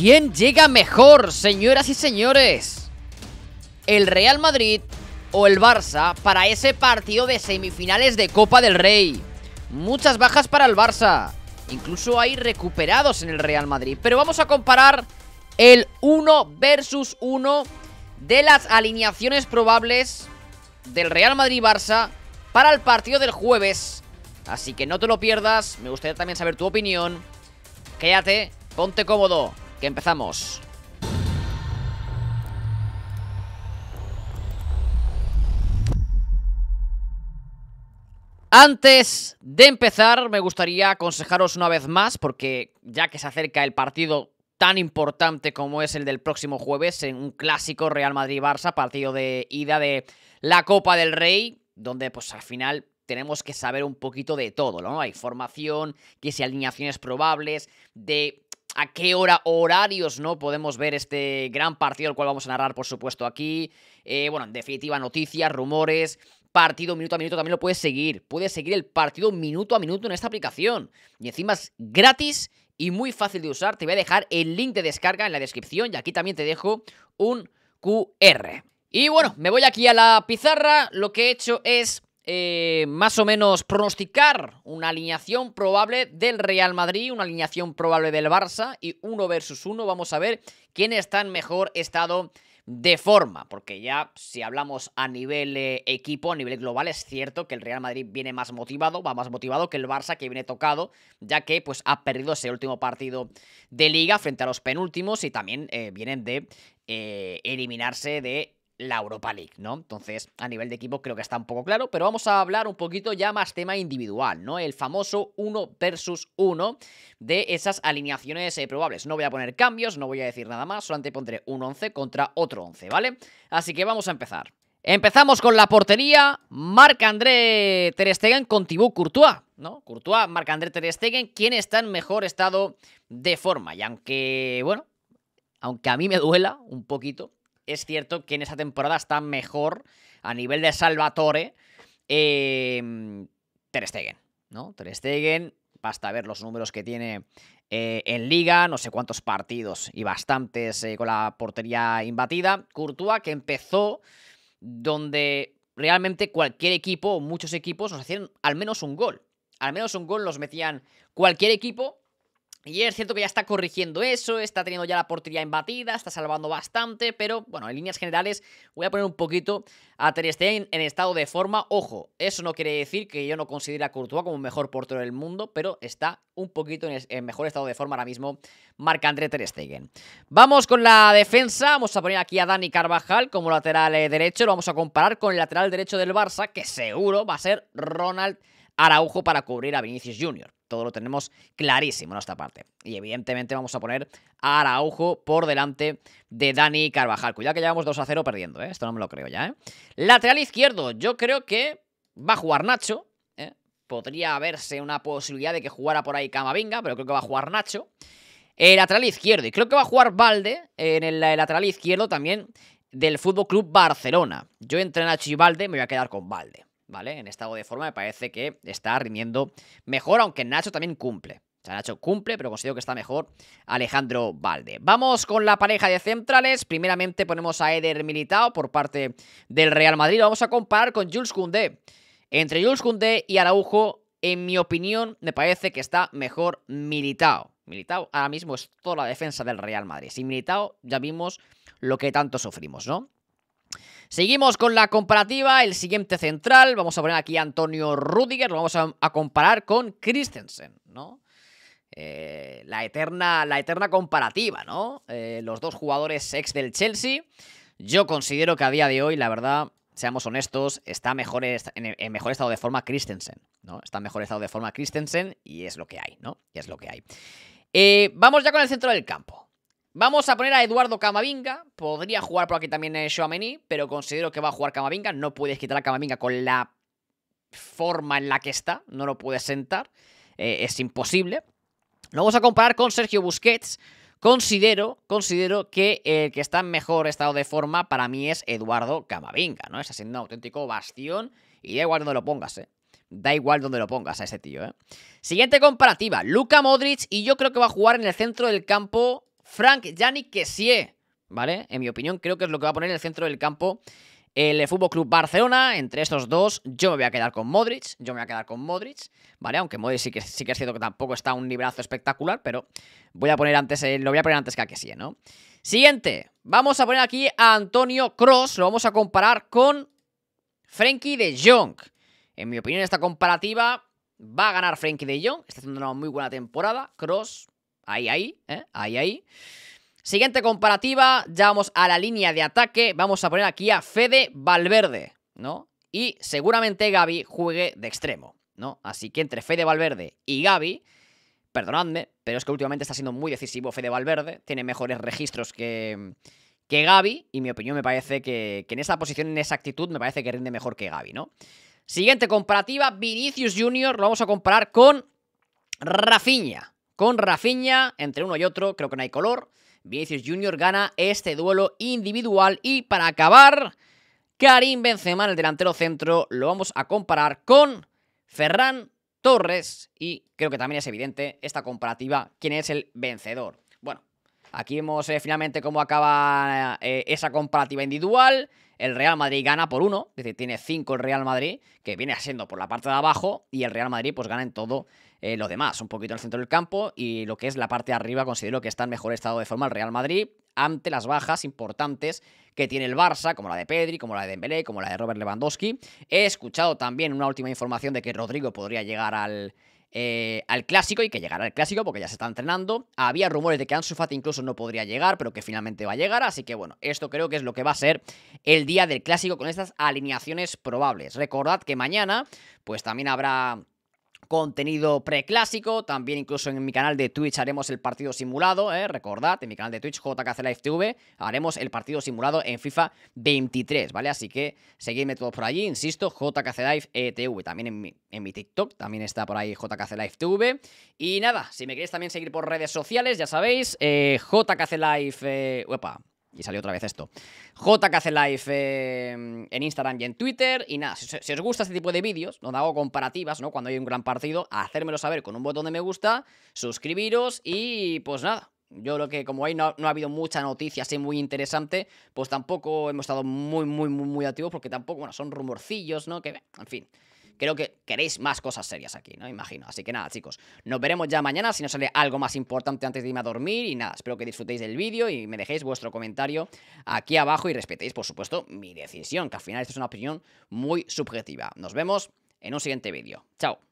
¿Quién llega mejor, señoras y señores? ¿El Real Madrid o el Barça para ese partido de semifinales de Copa del Rey? Muchas bajas para el Barça. Incluso hay recuperados en el Real Madrid. Pero vamos a comparar el 1 versus 1 de las alineaciones probables del Real Madrid-Barça para el partido del jueves. Así que no te lo pierdas. Me gustaría también saber tu opinión. Quédate, ponte cómodo que empezamos. Antes de empezar, me gustaría aconsejaros una vez más, porque ya que se acerca el partido tan importante como es el del próximo jueves, en un clásico Real Madrid-Barça, partido de ida de la Copa del Rey, donde pues al final tenemos que saber un poquito de todo, ¿no? Hay formación, que si alineaciones probables, de a qué hora, horarios, ¿no? Podemos ver este gran partido, el cual vamos a narrar, por supuesto, aquí. Eh, bueno, en definitiva, noticias, rumores, partido minuto a minuto también lo puedes seguir. Puedes seguir el partido minuto a minuto en esta aplicación. Y encima es gratis y muy fácil de usar. Te voy a dejar el link de descarga en la descripción y aquí también te dejo un QR. Y bueno, me voy aquí a la pizarra. Lo que he hecho es eh, más o menos pronosticar una alineación probable del Real Madrid, una alineación probable del Barça y uno versus uno. Vamos a ver quién está en mejor estado de forma, porque ya si hablamos a nivel eh, equipo, a nivel global, es cierto que el Real Madrid viene más motivado, va más motivado que el Barça que viene tocado, ya que pues ha perdido ese último partido de liga frente a los penúltimos y también eh, vienen de eliminarse de la Europa League, ¿no? Entonces, a nivel de equipo creo que está un poco claro, pero vamos a hablar un poquito ya más tema individual, ¿no? El famoso 1 versus 1 de esas alineaciones eh, probables. No voy a poner cambios, no voy a decir nada más, solamente pondré un 11 contra otro 11, ¿vale? Así que vamos a empezar. Empezamos con la portería, Marc André Ter Stegen con Thibaut Courtois, ¿no? Courtois, Marc André Ter Stegen, ¿quién está en mejor estado de forma? Y aunque, bueno, aunque a mí me duela un poquito, es cierto que en esa temporada está mejor a nivel de Salvatore eh, Ter Stegen, ¿no? Ter Stegen, basta ver los números que tiene eh, en Liga, no sé cuántos partidos y bastantes eh, con la portería imbatida. Courtois que empezó donde realmente cualquier equipo, muchos equipos, nos hacían al menos un gol. Al menos un gol nos metían cualquier equipo y es cierto que ya está corrigiendo eso, está teniendo ya la portería embatida, está salvando bastante, pero bueno, en líneas generales voy a poner un poquito a Ter Stegen en estado de forma. Ojo, eso no quiere decir que yo no considere a Courtois como el mejor portero del mundo, pero está un poquito en, mejor estado de forma ahora mismo Marc André Ter Stegen. Vamos con la defensa, vamos a poner aquí a Dani Carvajal como lateral eh, derecho, lo vamos a comparar con el lateral derecho del Barça, que seguro va a ser Ronald Araujo para cubrir a Vinicius Jr. Todo lo tenemos clarísimo en esta parte. Y evidentemente vamos a poner a Araujo por delante de Dani Carvajal. Cuidado que llevamos 2 a 0 perdiendo, ¿eh? Esto no me lo creo ya, ¿eh? Lateral izquierdo. Yo creo que va a jugar Nacho. ¿eh? Podría haberse una posibilidad de que jugara por ahí Camavinga, pero creo que va a jugar Nacho. El lateral izquierdo. Y creo que va a jugar Valde en el lateral izquierdo también del Fútbol Club Barcelona. Yo entre Nacho y Valde me voy a quedar con Valde. ¿vale? En estado de forma me parece que está rindiendo mejor, aunque Nacho también cumple. O sea, Nacho cumple, pero considero que está mejor Alejandro Valde. Vamos con la pareja de centrales. Primeramente ponemos a Eder Militao por parte del Real Madrid. Lo vamos a comparar con Jules Koundé. Entre Jules Koundé y Araujo, en mi opinión, me parece que está mejor Militao. Militao ahora mismo es toda la defensa del Real Madrid. Sin Militao ya vimos lo que tanto sufrimos, ¿no? Seguimos con la comparativa, el siguiente central, vamos a poner aquí a Antonio Rudiger, lo vamos a, comparar con Christensen, ¿no? Eh, la, eterna, la eterna comparativa, ¿no? Eh, los dos jugadores ex del Chelsea. Yo considero que a día de hoy, la verdad, seamos honestos, está mejor en, mejor estado de forma Christensen, ¿no? Está en mejor estado de forma Christensen y es lo que hay, ¿no? Y es lo que hay. Eh, vamos ya con el centro del campo. Vamos a poner a Eduardo Camavinga. Podría jugar por aquí también Shoamení, eh, pero considero que va a jugar Camavinga. No puedes quitar a Camavinga con la forma en la que está. No lo puedes sentar. Eh, es imposible. Lo vamos a comparar con Sergio Busquets. Considero, considero que el que está en mejor estado de forma para mí es Eduardo Camavinga, ¿no? Está siendo auténtico bastión y da igual donde lo pongas, ¿eh? Da igual donde lo pongas a ese tío, ¿eh? Siguiente comparativa, Luka Modric y yo creo que va a jugar en el centro del campo Frank Yannick Kessie, ¿vale? En mi opinión, creo que es lo que va a poner en el centro del campo el eh, Fútbol Club Barcelona. Entre estos dos, yo me voy a quedar con Modric. Yo me voy a quedar con Modric, ¿vale? Aunque Modric sí que, sí que es cierto que tampoco está un librazo espectacular, pero voy a poner antes, lo voy a poner antes que a Kessie, ¿no? Siguiente, vamos a poner aquí a Antonio Cross. Lo vamos a comparar con Frenkie de Jong. En mi opinión, esta comparativa va a ganar Frenkie de Jong. Está haciendo una muy buena temporada. Cross Ahí, ahí, ¿eh? Ahí, ahí. Siguiente comparativa, ya vamos a la línea de ataque. Vamos a poner aquí a Fede Valverde, ¿no? Y seguramente Gaby juegue de extremo, ¿no? Así que entre Fede Valverde y Gaby, perdonadme, pero es que últimamente está siendo muy decisivo Fede Valverde. Tiene mejores registros que, que Gaby. Y mi opinión me parece que, en esa posición, en esa actitud, me parece que rinde mejor que Gaby, ¿no? Siguiente comparativa, Vinicius Jr. lo vamos a comparar con Rafinha, con Rafinha, entre uno y otro, creo que no hay color. Vinicius Junior gana este duelo individual. Y para acabar, Karim Benzema, el delantero centro, lo vamos a comparar con Ferran Torres. Y creo que también es evidente esta comparativa, quién es el vencedor. Bueno, Aquí vemos eh, finalmente cómo acaba eh, esa comparativa individual. El Real Madrid gana por uno, es decir, tiene cinco el Real Madrid, que viene haciendo por la parte de abajo, y el Real Madrid pues gana en todo eh, lo demás, un poquito en el centro del campo, y lo que es la parte de arriba considero que está en mejor estado de forma el Real Madrid, ante las bajas importantes que tiene el Barça, como la de Pedri, como la de Dembélé, como la de Robert Lewandowski. He escuchado también una última información de que Rodrigo podría llegar al eh, al clásico y que llegará al clásico porque ya se está entrenando. Había rumores de que Ansu incluso no podría llegar, pero que finalmente va a llegar. Así que bueno, esto creo que es lo que va a ser el día del clásico con estas alineaciones probables. Recordad que mañana, pues también habrá contenido preclásico. También incluso en mi canal de Twitch haremos el partido simulado. ¿eh? Recordad, en mi canal de Twitch, JKC Live TV, haremos el partido simulado en FIFA 23, ¿vale? Así que seguidme todos por allí, insisto, JKC Live e También en mi, TikTok, también está por ahí JKC Live TV. Y nada, si me queréis también seguir por redes sociales, ya sabéis, eh, JKC y salió otra vez esto. JKC Live em, en Instagram y en Twitter. Y nada, si, os gusta este tipo de vídeos, donde hago comparativas, ¿no? Cuando hay un gran partido, hacérmelo saber con un botón de me gusta, suscribiros y pues nada. Yo creo que como ahí no, no, ha habido mucha noticia así muy interesante, pues tampoco hemos estado muy, muy, muy, muy activos porque tampoco, bueno, son rumorcillos, ¿no? Que, en fin creo que queréis más cosas serias aquí, ¿no? Imagino. Así que nada, chicos, nos veremos ya mañana si nos sale algo más importante antes de irme a dormir. Y nada, espero que disfrutéis del vídeo y me dejéis vuestro comentario aquí abajo y respetéis, por supuesto, mi decisión, que al final esta es una opinión muy subjetiva. Nos vemos en un siguiente vídeo. Chao.